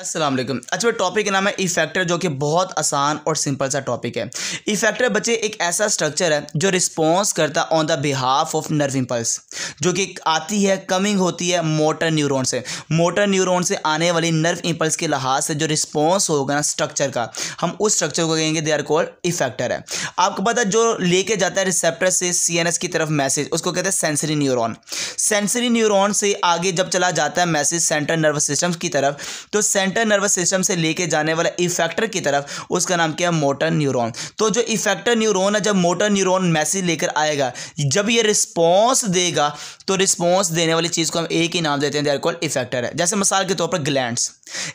असलम अच्छा टॉपिक का नाम है इफेक्टर जो कि बहुत आसान और सिंपल सा टॉपिक है इफेक्टर बच्चे एक ऐसा स्ट्रक्चर है जो रिस्पॉन्स करता है on the behalf of nerve impulse जो कि आती है कमिंग होती है मोटर न्यूरॉन से मोटर न्यूरॉन से आने वाली नर्व इम्पल्स के लिहाज से जो रिस्पॉन्स होगा ना स्ट्रक्चर का हम उस स्ट्रक्चर को कहेंगे दे आर कॉल इफेक्टर है आपको पता है जो लेके जाता है रिसेप्टर से सी की तरफ मैसेज उसको कहते हैं सेंसरी न्यूरोन सेंसरी न्यूरोन से आगे जब चला जाता है मैसेज सेंट्रल नर्वस सिस्टम की तरफ तो सेंट सेंट्रल नर्वस सिस्टम से लेके जाने वाला इफेक्टर की तरफ उसका नाम क्या है मोटर न्यूरोन तो जो इफेक्टर न्यूरोन है जब मोटर न्यूरोन मैसेज लेकर आएगा जब ये रिस्पॉन्स देगा तो रिस्पॉन्स देने वाली चीज़ को हम एक ही नाम देते हैं देर कॉल इफेक्टर है जैसे मिसाल के तौर पर ग्लैंड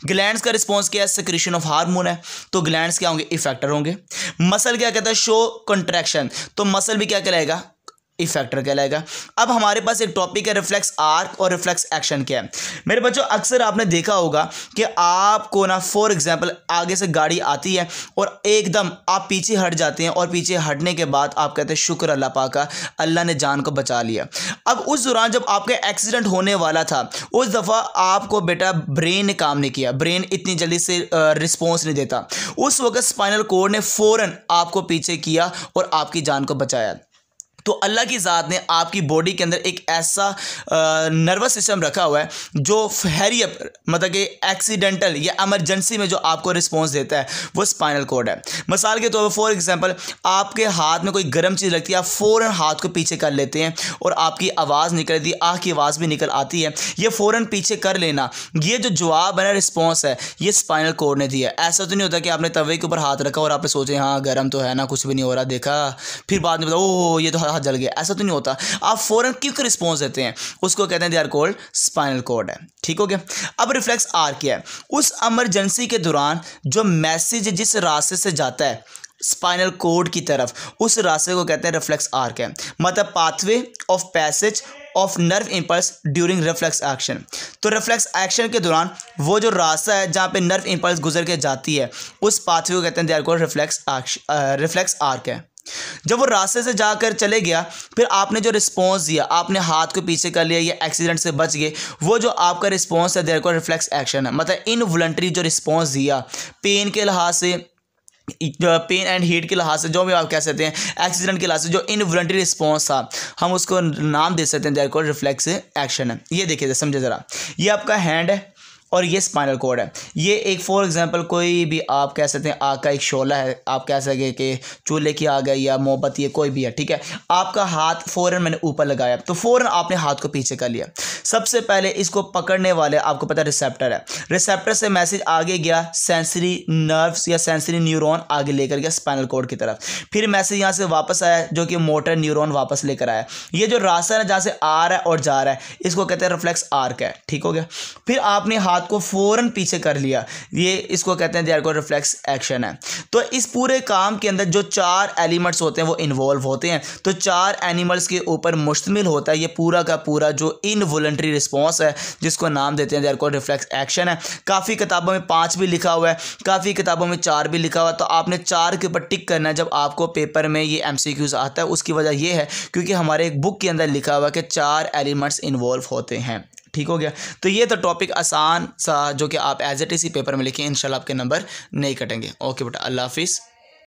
ग्लैंड का रिस्पॉन्स क्या है सिक्रीशन ऑफ हारमोन है तो ग्लैंड क्या होंगे इफेक्टर होंगे मसल क्या कहता है शो कंट्रैक्शन तो मसल भी क्या कहलाएगा इफेक्टर कहलाएगा अब हमारे पास एक टॉपिक है रिफ्लेक्स आर्क और रिफ्लेक्स एक्शन क्या है मेरे बच्चों अक्सर आपने देखा होगा कि आपको ना फॉर एग्जाम्पल आगे से गाड़ी आती है और एकदम आप पीछे हट जाते हैं और पीछे हटने के बाद आप कहते हैं शुक्र अल्लाह पाका अल्लाह ने जान को बचा लिया अब उस दौरान जब आपका एक्सीडेंट होने वाला था उस दफ़ा आपको बेटा ब्रेन ने काम नहीं किया ब्रेन इतनी जल्दी से रिस्पॉन्स नहीं देता उस वक्त स्पाइनल कोड ने फ़ौरन आपको पीछे किया और आपकी जान को बचाया तो अल्लाह की ज़ात ने आपकी बॉडी के अंदर एक ऐसा नर्वस सिस्टम रखा हुआ है जो हैरी मतलब कि एक्सीडेंटल या एमरजेंसी में जो आपको रिस्पॉन्स देता है वो स्पाइनल कोड है मिसाल के तौर पर फॉर एग्जांपल आपके हाथ में कोई गर्म चीज़ लगती है आप फ़ौर हाथ को पीछे कर लेते हैं और आपकी आवाज़ निकलती आँख की आवाज़ भी निकल आती है ये फ़ौर पीछे कर लेना ये जो जवाब है ना रिस्पॉन्स है ये स्पाइनल कोड ने दिया ऐसा तो नहीं होता कि आपने तवे के ऊपर हाथ रखा और आपने सोचे हाँ गर्म तो है ना कुछ भी नहीं हो रहा देखा फिर बाद में बताओ ओह ये तो हाथ जल गया ऐसा तो नहीं होता आप फ़ौरन क्विक रिस्पॉन्स देते हैं उसको कहते हैं they are called spinal cord है ठीक हो गया अब रिफ्लेक्स आर क्या है उस एमरजेंसी के दौरान जो मैसेज जिस रास्ते से जाता है स्पाइनल कोड की तरफ उस रास्ते को कहते हैं रिफ्लेक्स आर्क है मतलब pathway of passage of nerve impulse during reflex action तो रिफ्लेक्स एक्शन के दौरान वो जो रास्ता है जहाँ पे नर्व इम्पल्स गुजर के जाती है उस पाथवे को कहते हैं they are called reflex reflex arc है जब वो रास्ते से जाकर चले गया फिर आपने जो रिस्पॉन्स दिया आपने हाथ को पीछे कर लिया या एक्सीडेंट से बच गए वो जो आपका रिस्पॉन्स है देर को रिफ्लेक्स एक्शन है मतलब इनवॉल्ट्री जो रिस्पॉन्स दिया पेन के लिहाज से पेन एंड हीट के लिहाज से जो भी आप कह सकते हैं एक्सीडेंट के लिहाज से जो इनवॉल्ट्री रिस्पॉन्स था हम उसको नाम दे सकते हैं देर को रिफ्लेक्स एक्शन है ये देखिए समझे ज़रा ये आपका हैंड है और ये स्पाइनल कोड है ये एक फॉर एग्जांपल कोई भी आप कह सकते हैं आग का एक शोला है आप कह सकें कि चूल्हे की आग है या मोहब्बत ये कोई भी है ठीक है आपका हाथ फ़ौरन मैंने ऊपर लगाया तो फ़ौरन आपने हाथ को पीछे कर लिया सबसे पहले इसको पकड़ने वाले आपको पता है रिसेप्टर है रिसेप्टर से मैसेज आगे गया सेंसरी नर्व्स या सेंसरी न्यूरोन आगे लेकर गया स्पाइनल कोड की तरफ फिर मैसेज यहाँ से वापस आया जो कि मोटर न्यूरोन वापस लेकर आया ये जो रास्ता है जहाँ से आ रहा है और जा रहा है इसको कहते हैं रिफ्लेक्स आर्क है ठीक हो गया फिर आपने हाथ बात को फ़ौरन पीछे कर लिया ये इसको कहते हैं देर रिफ्लेक्स एक्शन है तो इस पूरे काम के अंदर जो चार एलिमेंट्स होते हैं वो इन्वॉल्व होते हैं तो चार एनिमल्स के ऊपर मुश्तमिल होता है ये पूरा का पूरा जो इनवॉल्ट्री रिस्पॉन्स है जिसको नाम देते हैं देर रिफ्लेक्स एक्शन है काफ़ी किताबों में पाँच भी लिखा हुआ है काफ़ी किताबों में चार भी लिखा हुआ है तो आपने चार के ऊपर टिक करना है जब आपको पेपर में ये एम आता है उसकी वजह यह है क्योंकि हमारे एक बुक के अंदर लिखा हुआ है कि चार एलिमेंट्स इन्वॉल्व होते हैं ठीक हो गया तो ये था तो टॉपिक आसान सा जो कि आप एज एट इसी पेपर में लिखें इनशाला आपके नंबर नहीं कटेंगे ओके बेटा अल्लाह हाफिज़